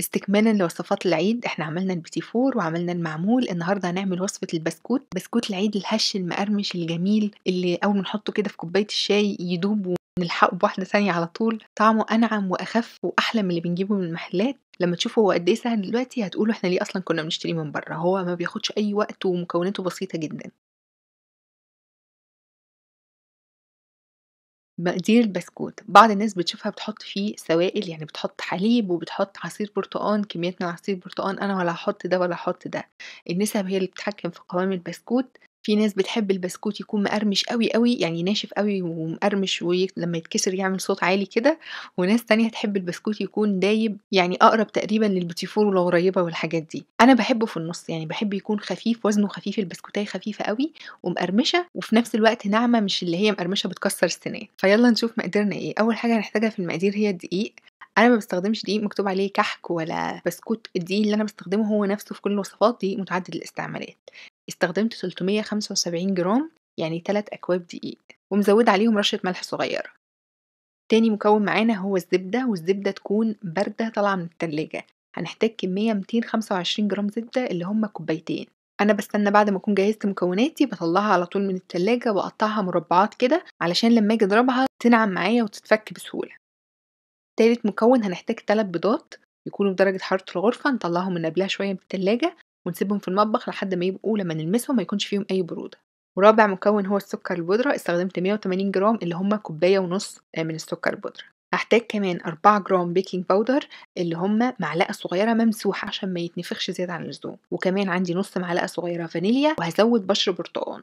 استكمالا لوصفات العيد احنا عملنا البيتي فور وعملنا المعمول النهارده هنعمل وصفه البسكوت بسكوت العيد الهش المقرمش الجميل اللي اول ما نحطه كده في كوبايه الشاي يدوب ونلحقه بواحده ثانيه على طول طعمه انعم واخف واحلى من اللي بنجيبه من المحلات لما تشوفوا هو قد ايه سهل دلوقتي هتقولوا احنا ليه اصلا كنا بنشتريه من بره هو ما بياخدش اي وقت ومكوناته بسيطه جدا مقادير البسكوت بعض الناس بتشوفها بتحط فيه سوائل يعني بتحط حليب وبتحط عصير برتقان كميات من عصير برتقان انا ولا هحط ده ولا هحط ده النسب هي اللي بتتحكم في قوام البسكوت في ناس بتحب البسكوت يكون مقرمش قوي قوي يعني ناشف قوي ومقرمش ولما يتكسر يعمل صوت عالي كده وناس تانية تحب البسكوت يكون دايب يعني اقرب تقريبا للبوتيفور والغريبه والحاجات دي انا بحبه في النص يعني بحب يكون خفيف وزنه خفيف البسكوتايه خفيفه قوي ومقرمشه وفي نفس الوقت ناعمه مش اللي هي مقرمشه بتكسر السنان فيلا نشوف مقدارنا ايه اول حاجه هنحتاجها في المقادير هي الدقيق انا ما بستخدمش دقيق مكتوب عليه كحك ولا بسكوت الدقيق اللي انا بستخدمه هو نفسه في كل الوصفات دقيق متعدد الاستعمالات استخدمت 375 جرام يعني 3 أكواب دقيق ومزود عليهم رشة ملح صغيرة تاني مكون معانا هو الزبدة والزبدة تكون باردة طالعة من التلاجة هنحتاج كمية 225 جرام زبدة اللي هما كوبايتين أنا بستنى بعد ما أكون جهزت مكوناتي بطلعها على طول من التلاجة وأقطعها مربعات كده علشان لما أجي أضربها تنعم معايا وتتفك بسهولة تالت مكون هنحتاج تلات بيضات يكونوا بدرجة حرارة الغرفة نطلعهم من قبلها شوية من التلاجة ونسيبهم في المطبخ لحد ما يبقوا لما نلمسهم ما يكونش فيهم أي برودة ورابع مكون هو السكر البودرة استخدمت 180 جرام اللي هما كوباية ونص آه، من السكر البودرة هحتاج كمان 4 جرام بيكنج باودر اللي هم معلقه صغيره ممسوحه عشان ما يتنفخش زياده عن اللزوم وكمان عندي نص معلقه صغيره فانيليا وهزود بشر برتقان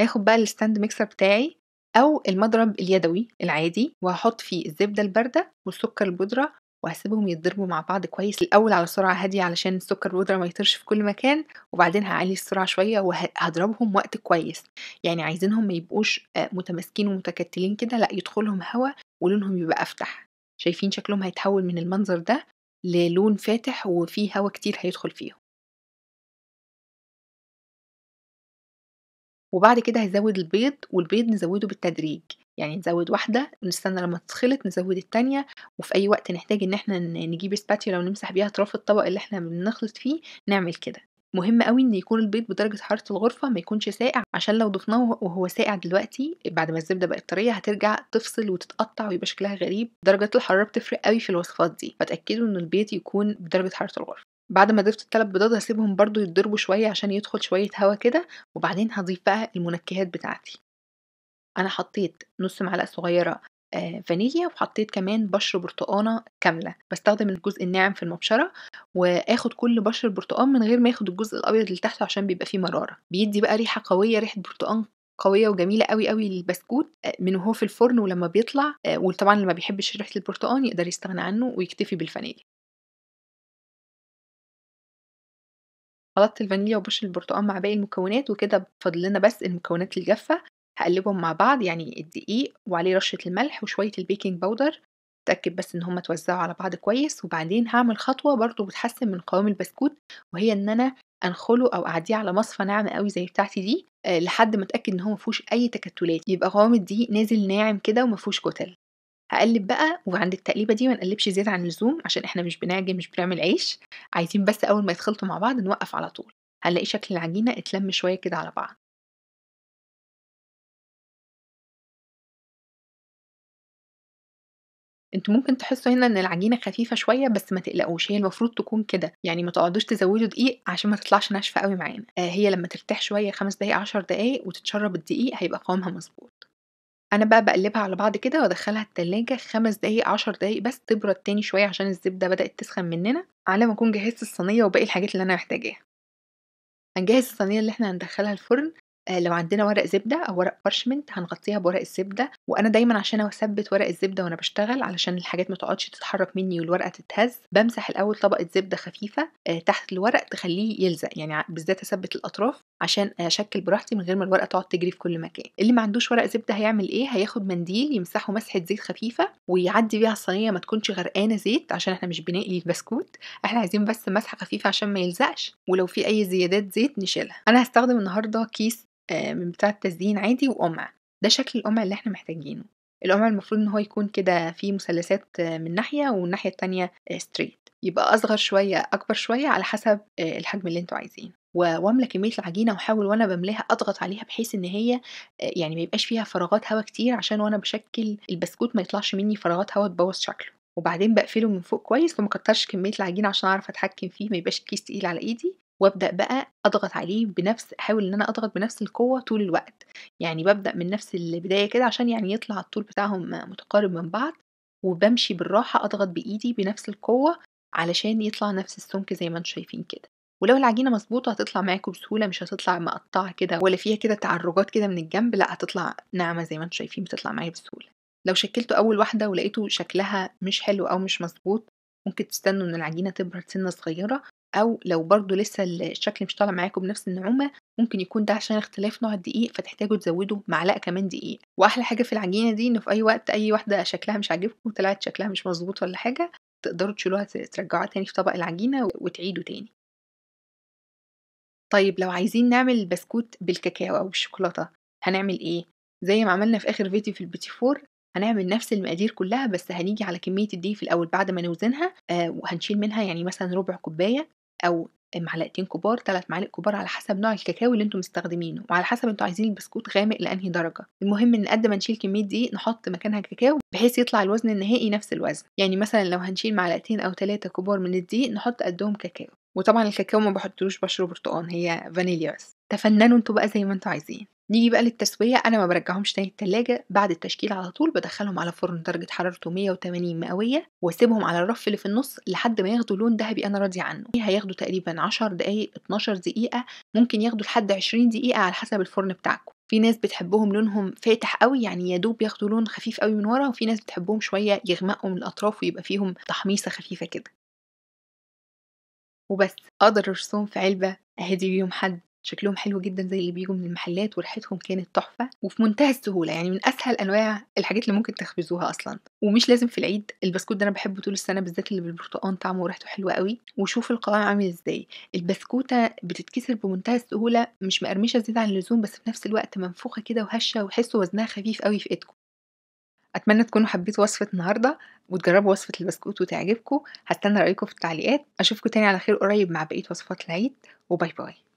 هاخد بقى الستاند ميكسر بتاعي أو المضرب اليدوي العادي وهحط فيه الزبدة الباردة والسكر البودرة وهسيبهم يتضربوا مع بعض كويس الأول على سرعة هادية علشان السكر البودرة ما يطرش في كل مكان وبعدين هعلي السرعة شوية وهضربهم وقت كويس يعني عايزينهم ما يبقوش آه، متماسكين ومتكتلين كده لا يدخلهم هوا ولونهم يبقى أفتح شايفين شكلهم هيتحول من المنظر ده للون فاتح وفيه هوا كتير هيدخل فيهم وبعد كده هيزود البيض والبيض نزوده بالتدريج يعني نزود واحدة نستنى لما تتخلط نزود التانية وفي أي وقت نحتاج إن احنا نجيب سباتيولا ونمسح بيها أطراف الطبق اللي احنا بنخلط فيه نعمل كده مهم قوي ان يكون البيض بدرجه حراره الغرفه ما يكونش ساقع عشان لو ضفناه وهو ساقع دلوقتي بعد ما الزبده بقت طريه هترجع تفصل وتتقطع ويبقى شكلها غريب درجه الحراره بتفرق قوي في الوصفات دي فتاكدوا ان البيض يكون بدرجه حراره الغرفه بعد ما ضفت الثلاث بيضات هسيبهم برضه يتضربوا شوية عشان يدخل شوية هوا كده وبعدين هضيف بقى المنكهات بتاعتي أنا حطيت نص معلقة صغيرة آه، فانيليا وحطيت كمان بشر برتقانة كاملة بستخدم الجزء الناعم في المبشرة واخد كل بشر برتقان من غير ما اخد الجزء الابيض اللي تحته عشان بيبقى فيه مرارة بيدي بقى ريحة قوية ريحة برتقان قويه وجميله قوي قوي للبسكوت آه، من وهو في الفرن ولما بيطلع آه، وطبعا اللي ما بيحبش ريحه البرتقان يقدر يستغنى عنه ويكتفي بالفانيليا خلطت الفانيليا وبش البرتقال مع باقي المكونات وكده فاضل لنا بس المكونات الجافة هقلبهم مع بعض يعني الدقيق وعليه رشة الملح وشوية البيكنج باودر اتأكد بس ان هما توزعوا على بعض كويس وبعدين هعمل خطوة برضو بتحسن من قوام البسكوت وهي ان انا انخله او اعديه على مصفى ناعمة قوي زي بتاعتي دي آه، لحد ما اتاكد ان هو مفيهوش اي تكتلات يبقى قوام الدقيق نازل ناعم كده ومفيهوش كتل هقلب بقى وعند التقليبه دي ما نقلبش زياده عن اللزوم عشان احنا مش بنعجن مش بنعمل عيش عايزين بس اول ما يتخلطوا مع بعض نوقف على طول هنلاقي شكل العجينه اتلم شويه كده على بعض انتوا ممكن تحسوا هنا ان العجينه خفيفه شويه بس ما تقلقوش هي المفروض تكون كده يعني ما تقعدوش تزودوا دقيق عشان ما تطلعش ناشفه قوي معانا آه هي لما ترتاح شويه خمس دقايق عشر دقايق وتتشرب الدقيق هيبقى قوامها مظبوط أنا بقى بقلبها على بعض كده وأدخّلها التلاجة خمس دقايق، عشر دقايق بس تبرد تاني شوية عشان الزبدة بدأت تسخن مننا، على ما أكون جهّزت الصينية وباقي الحاجات اللي أنا محتاجاها. هنجهّز الصينية اللي إحنا هندخّلها الفرن، آه، لو عندنا ورق زبدة أو ورق بارشمنت هنغطّيها بورق الزبدة، وأنا دايمًا عشان أثبّت ورق الزبدة وأنا بشتغل علشان الحاجات ما تقعدش تتحرّك مني والورقة تتهز، بمسح الأول طبقة زبدة خفيفة آه، تحت الورق تخلّيه يلزق، يعني بالذات أثبّت الأطراف. عشان اشكل براحتي من غير ما الورقه تقعد تجري في كل مكان اللي ما عندوش ورق زبده هيعمل ايه هياخد منديل يمسحه مسحه زيت خفيفه ويعدي بيها الصينيه ما تكونش غرقانه زيت عشان احنا مش بنقلي البسكوت احنا عايزين بس مسحه خفيفه عشان ما يلزقش ولو في اي زيادات زيت نشيلها انا هستخدم النهارده كيس آه، من بتاع التزيين عادي وقمع ده شكل القمع اللي احنا محتاجينه القمع المفروض ان هو يكون كده فيه مثلثات آه، من ناحيه والناحيه التانية ستريت آه، يبقى اصغر شويه اكبر شويه على حسب الحجم اللي انتوا عايزينه واملى كميه العجينه واحاول وانا بملاها اضغط عليها بحيث ان هي آه، يعني ما يبقاش فيها فراغات هواء كتير عشان وانا بشكل البسكوت ما يطلعش مني فراغات هواء تبوظ شكله وبعدين بقفله من فوق كويس وما كترش كميه العجينه عشان اعرف اتحكم فيه ما يبقاش الكيس تقيل على ايدي وابدا بقى اضغط عليه بنفس احاول ان انا اضغط بنفس القوه طول الوقت يعني ببدا من نفس البدايه كده عشان يعني يطلع الطول بتاعهم متقارب من بعض وبمشي بالراحه اضغط بايدي بنفس القوه علشان يطلع نفس السمك زي ما انتم شايفين كده ولو العجينه مظبوطه هتطلع معاكم بسهوله مش هتطلع مقطعه كده ولا فيها كده تعرجات كده من الجنب لا هتطلع ناعمه زي ما انتم شايفين بتطلع معايا بسهوله لو شكلته اول واحده ولقيته شكلها مش حلو او مش مظبوط ممكن تستنوا ان العجينه تبرد سنه صغيره او لو برضو لسه الشكل مش طالع معاكم بنفس النعومه ممكن يكون ده عشان اختلاف نوع الدقيق فتحتاجوا تزودوا معلقه كمان دقيق واحلى حاجه في العجينه دي انه في اي وقت اي واحده شكلها مش عاجبكم طلعت شكلها مش مظبوط ولا حاجه تقدروا تشيلوها ترجعوها تاني في طبق العجينه وتعيدوا تاني طيب لو عايزين نعمل بسكوت بالكاكاو أو بالشوكولاتة هنعمل إيه؟ زي ما عملنا في آخر فيديو في البيتي فور هنعمل نفس المقادير كلها بس هنيجي على كمية الدقيق الأول بعد ما نوزنها آه وهنشيل منها يعني مثلا ربع كوباية أو معلقتين كبار ثلاث معالق كبار على حسب نوع الكاكاو اللي انتم مستخدمينه وعلى حسب انتم عايزين البسكوت غامق لانهي درجه المهم ان قد ما نشيل كميه دقيق نحط مكانها كاكاو بحيث يطلع الوزن النهائي نفس الوزن يعني مثلا لو هنشيل معلقتين او ثلاثه كبار من الدقيق نحط قدهم كاكاو وطبعا الكاكاو ما بحطلوش بشر برتقان هي فانيليا بس تفننوا انتوا بقى زي ما انتوا عايزين نيجي بقى للتسوية أنا ما برجعهمش تاني التلاجة بعد التشكيل على طول بدخلهم على فرن درجة حرارته 180 مئوية واسيبهم على الرف اللي في النص لحد ما ياخدوا لون ذهبي أنا راضي عنه هياخدوا تقريبا 10 دقايق 12 دقيقة ممكن ياخدوا لحد 20 دقيقة على حسب الفرن بتاعكم في ناس بتحبهم لونهم فاتح قوي يعني يا دوب ياخدوا لون خفيف قوي من ورا وفي ناس بتحبهم شويه يغمقوا من الاطراف ويبقى فيهم تحميصه خفيفه كده وبس اقدر ارسمهم في علبه اهدي بيهم حد شكلهم حلو جدا زي اللي بيجوا من المحلات وريحتهم كانت تحفه وفي منتهى السهوله يعني من اسهل انواع الحاجات اللي ممكن تخبزوها اصلا ومش لازم في العيد البسكوت ده انا بحبه طول السنه بالذات اللي بالبرتقال طعمه وريحته حلوه قوي وشوف القوام عامل ازاي البسكوته بتتكسر بمنتهى السهوله مش مقرمشه زياده عن اللزوم بس في نفس الوقت منفوخه كده وهشه وحسوا وزنها خفيف قوي في ايدكم اتمنى تكونوا حبيتوا وصفه النهارده وتجربوا وصفه البسكوت وتعجبكم هستنى رايكم في التعليقات اشوفكم تاني على خير قريب مع بقيه وصفات العيد وباي باي